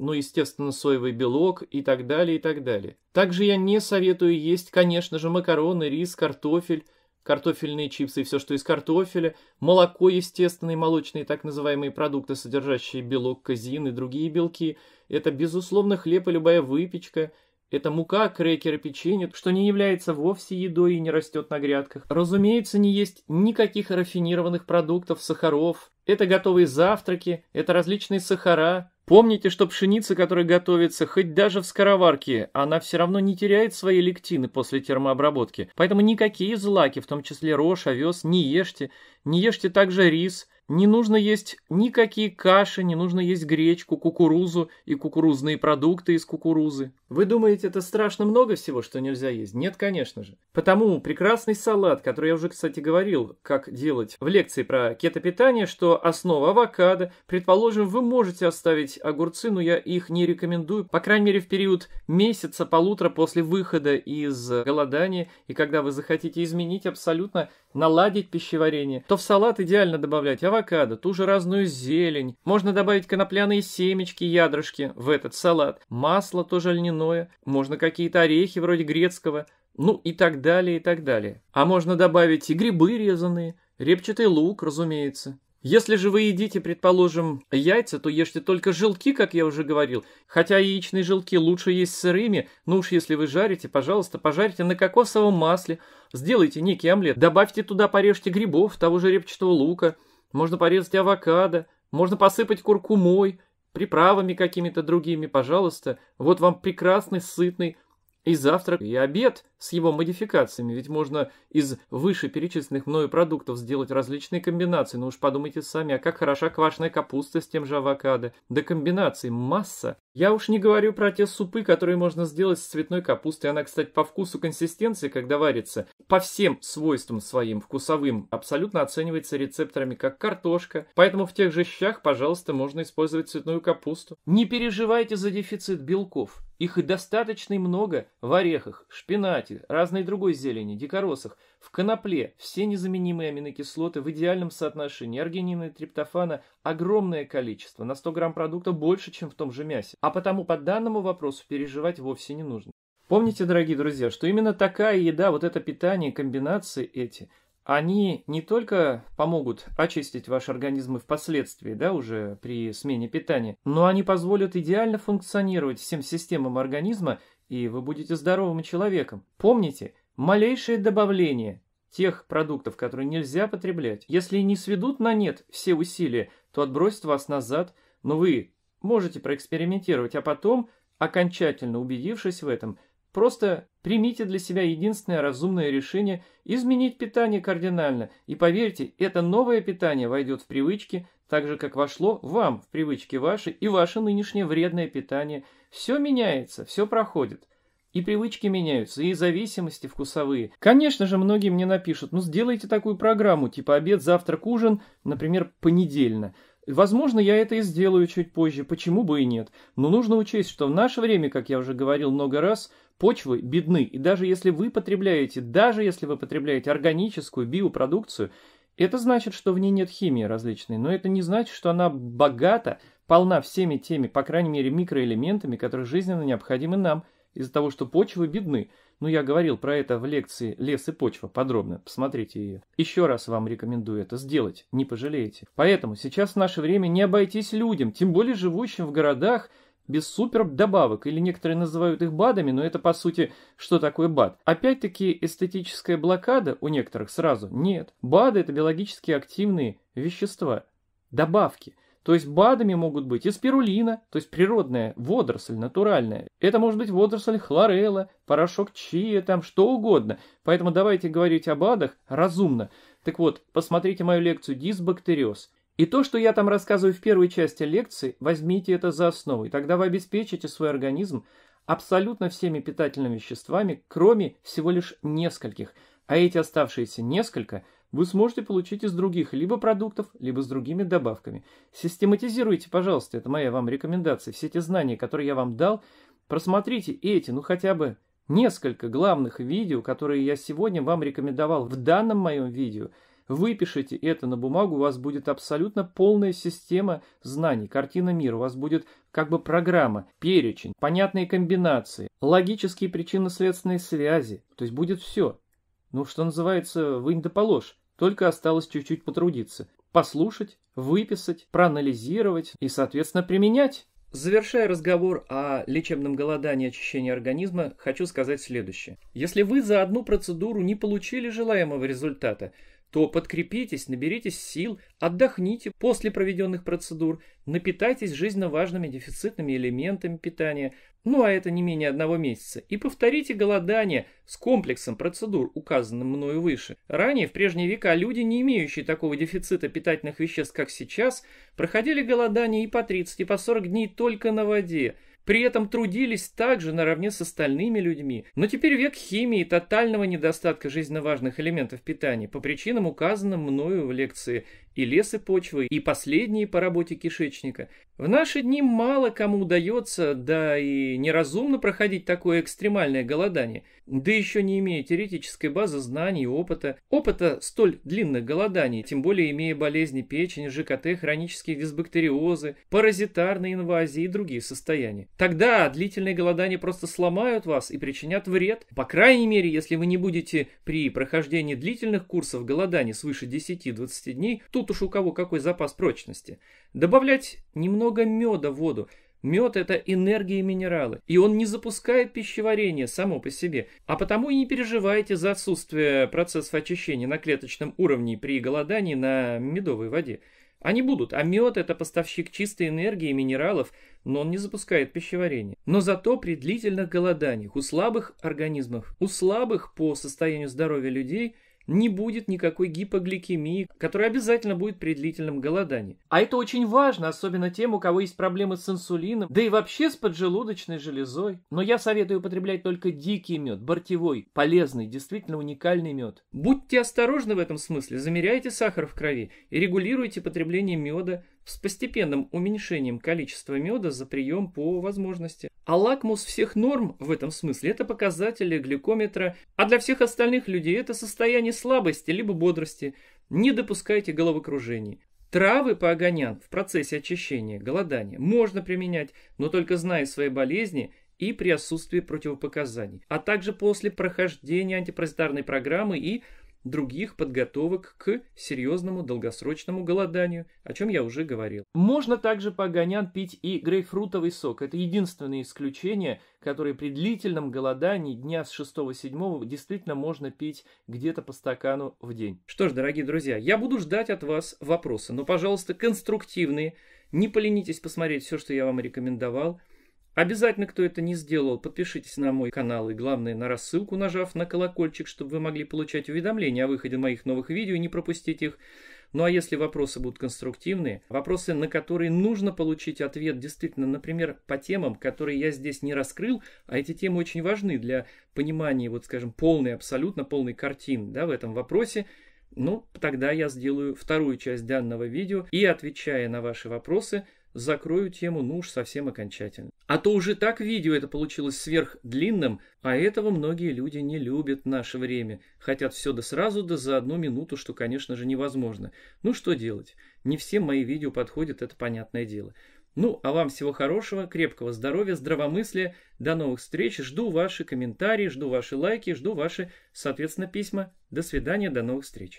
ну, естественно, соевый белок и так далее, и так далее. Также я не советую есть, конечно же, макароны, рис, картофель, картофельные чипсы и все, что из картофеля, молоко, естественные молочные так называемые продукты, содержащие белок, казин и другие белки. Это, безусловно, хлеб и любая выпечка – это мука, крекеры, печенье, что не является вовсе едой и не растет на грядках. Разумеется, не есть никаких рафинированных продуктов, сахаров. Это готовые завтраки, это различные сахара, Помните, что пшеница, которая готовится, хоть даже в скороварке, она все равно не теряет свои лектины после термообработки. Поэтому никакие злаки, в том числе рожь, овес, не ешьте. Не ешьте также рис – не нужно есть никакие каши, не нужно есть гречку, кукурузу и кукурузные продукты из кукурузы. Вы думаете, это страшно много всего, что нельзя есть? Нет, конечно же. Потому прекрасный салат, который я уже, кстати, говорил, как делать в лекции про кетопитание, что основа авокадо, предположим, вы можете оставить огурцы, но я их не рекомендую, по крайней мере, в период месяца-полутора после выхода из голодания, и когда вы захотите изменить абсолютно наладить пищеварение, то в салат идеально добавлять авокадо, ту же разную зелень. Можно добавить конопляные семечки, ядрышки в этот салат. Масло тоже льняное. Можно какие-то орехи вроде грецкого. Ну и так далее, и так далее. А можно добавить и грибы резанные, репчатый лук, разумеется. Если же вы едите, предположим, яйца, то ешьте только желтки, как я уже говорил. Хотя яичные желтки лучше есть сырыми, но уж если вы жарите, пожалуйста, пожарите на кокосовом масле, сделайте некий омлет, добавьте туда, порежьте грибов, того же репчатого лука, можно порезать авокадо, можно посыпать куркумой, приправами какими-то другими, пожалуйста. Вот вам прекрасный, сытный и завтрак, и обед – с его модификациями, ведь можно из вышеперечисленных мною продуктов сделать различные комбинации, но ну уж подумайте сами, а как хороша квашеная капуста с тем же авокадо. Да комбинаций масса. Я уж не говорю про те супы, которые можно сделать с цветной капустой, она, кстати, по вкусу консистенции, когда варится, по всем свойствам своим вкусовым абсолютно оценивается рецепторами как картошка, поэтому в тех же щах, пожалуйста, можно использовать цветную капусту. Не переживайте за дефицит белков, их и достаточно много в орехах, шпинате, мате, разной другой зелени, дикоросах, в конопле все незаменимые аминокислоты в идеальном соотношении аргинина и триптофана огромное количество, на 100 грамм продукта больше, чем в том же мясе. А потому по данному вопросу переживать вовсе не нужно. Помните, дорогие друзья, что именно такая еда, вот это питание, комбинации эти – они не только помогут очистить ваш ваши организмы впоследствии, да, уже при смене питания, но они позволят идеально функционировать всем системам организма и вы будете здоровым человеком. Помните, малейшее добавление тех продуктов, которые нельзя потреблять, если не сведут на нет все усилия, то отбросят вас назад, но вы можете проэкспериментировать, а потом, окончательно убедившись в этом, просто Примите для себя единственное разумное решение изменить питание кардинально, и поверьте, это новое питание войдет в привычки, так же, как вошло вам в привычки ваши и ваше нынешнее вредное питание. Все меняется, все проходит. И привычки меняются, и зависимости вкусовые. Конечно же, многие мне напишут, ну сделайте такую программу, типа обед, завтрак, ужин, например, понедельно. Возможно, я это и сделаю чуть позже, почему бы и нет. Но нужно учесть, что в наше время, как я уже говорил много раз, почвы бедны. И даже если вы потребляете, даже если вы потребляете органическую биопродукцию, это значит, что в ней нет химии различной. Но это не значит, что она богата, полна всеми теми, по крайней мере, микроэлементами, которые жизненно необходимы нам из-за того, что почвы бедны. Ну, я говорил про это в лекции «Лес и почва» подробно, посмотрите ее. Еще раз вам рекомендую это сделать, не пожалеете. Поэтому сейчас в наше время не обойтись людям, тем более живущим в городах, без супер добавок, или некоторые называют их БАДами, но это по сути, что такое БАД? Опять-таки эстетическая блокада у некоторых сразу нет. БАДы это биологически активные вещества, добавки – то есть БАДами могут быть и спирулина, то есть природная водоросль, натуральная. Это может быть водоросль хлорела, порошок чия, там что угодно. Поэтому давайте говорить о БАДах разумно. Так вот, посмотрите мою лекцию «Дисбактериоз». И то, что я там рассказываю в первой части лекции, возьмите это за основу, и тогда вы обеспечите свой организм абсолютно всеми питательными веществами, кроме всего лишь нескольких. А эти оставшиеся несколько – вы сможете получить из других либо продуктов, либо с другими добавками. Систематизируйте, пожалуйста, это моя вам рекомендация, все те знания, которые я вам дал. Просмотрите эти, ну хотя бы несколько главных видео, которые я сегодня вам рекомендовал в данном моем видео. Выпишите это на бумагу, у вас будет абсолютно полная система знаний, картина мира, у вас будет как бы программа, перечень, понятные комбинации, логические причинно-следственные связи, то есть будет все. Ну, что называется, вы да положь. Только осталось чуть-чуть потрудиться. Послушать, выписать, проанализировать и, соответственно, применять. Завершая разговор о лечебном голодании и очищении организма, хочу сказать следующее. Если вы за одну процедуру не получили желаемого результата – то подкрепитесь, наберитесь сил, отдохните после проведенных процедур, напитайтесь жизненно важными дефицитными элементами питания, ну а это не менее одного месяца, и повторите голодание с комплексом процедур, указанным мною выше. Ранее, в прежние века, люди, не имеющие такого дефицита питательных веществ, как сейчас, проходили голодание и по 30, и по 40 дней только на воде – при этом трудились также наравне с остальными людьми. Но теперь век химии и тотального недостатка жизненно важных элементов питания по причинам, указанным мною в лекции, и лесы почвы, и последние по работе кишечника. В наши дни мало кому удается, да и неразумно проходить такое экстремальное голодание, да еще не имея теоретической базы знаний и опыта, опыта столь длинных голоданий, тем более имея болезни печени, ЖКТ, хронические дисбактериозы, паразитарные инвазии и другие состояния. Тогда длительные голодания просто сломают вас и причинят вред, по крайней мере, если вы не будете при прохождении длительных курсов голодания свыше 10-20 дней, тут Тут уж у кого какой запас прочности. Добавлять немного меда в воду. Мед – это энергия и минералы, и он не запускает пищеварение само по себе, а потому и не переживайте за отсутствие процессов очищения на клеточном уровне при голодании на медовой воде. Они будут, а мед – это поставщик чистой энергии и минералов, но он не запускает пищеварение. Но зато при длительных голоданиях у слабых организмов, у слабых по состоянию здоровья людей – не будет никакой гипогликемии, которая обязательно будет при длительном голодании. А это очень важно, особенно тем, у кого есть проблемы с инсулином, да и вообще с поджелудочной железой. Но я советую употреблять только дикий мед, бортевой, полезный, действительно уникальный мед. Будьте осторожны в этом смысле, замеряйте сахар в крови и регулируйте потребление меда, с постепенным уменьшением количества меда за прием по возможности. А лакмус всех норм в этом смысле – это показатели гликометра, а для всех остальных людей это состояние слабости либо бодрости. Не допускайте головокружений. Травы по огонян в процессе очищения, голодания можно применять, но только зная свои болезни и при отсутствии противопоказаний, а также после прохождения антипаразитарной программы и других подготовок к серьезному долгосрочному голоданию, о чем я уже говорил. Можно также по погонян пить и грейпфрутовый сок. Это единственное исключение, которое при длительном голодании дня с 6-7 действительно можно пить где-то по стакану в день. Что ж, дорогие друзья, я буду ждать от вас вопросы, но, пожалуйста, конструктивные. Не поленитесь посмотреть все, что я вам рекомендовал. Обязательно, кто это не сделал, подпишитесь на мой канал и, главное, на рассылку, нажав на колокольчик, чтобы вы могли получать уведомления о выходе моих новых видео и не пропустить их. Ну а если вопросы будут конструктивные, вопросы, на которые нужно получить ответ действительно, например, по темам, которые я здесь не раскрыл, а эти темы очень важны для понимания, вот скажем, полной, абсолютно полной картины да, в этом вопросе, ну, тогда я сделаю вторую часть данного видео и, отвечая на ваши вопросы, закрою тему, ну уж совсем окончательно. А то уже так видео это получилось сверх длинным, а этого многие люди не любят наше время. Хотят все да сразу, да за одну минуту, что, конечно же, невозможно. Ну что делать? Не все мои видео подходят, это понятное дело. Ну, а вам всего хорошего, крепкого здоровья, здравомыслия. До новых встреч. Жду ваши комментарии, жду ваши лайки, жду ваши, соответственно, письма. До свидания, до новых встреч.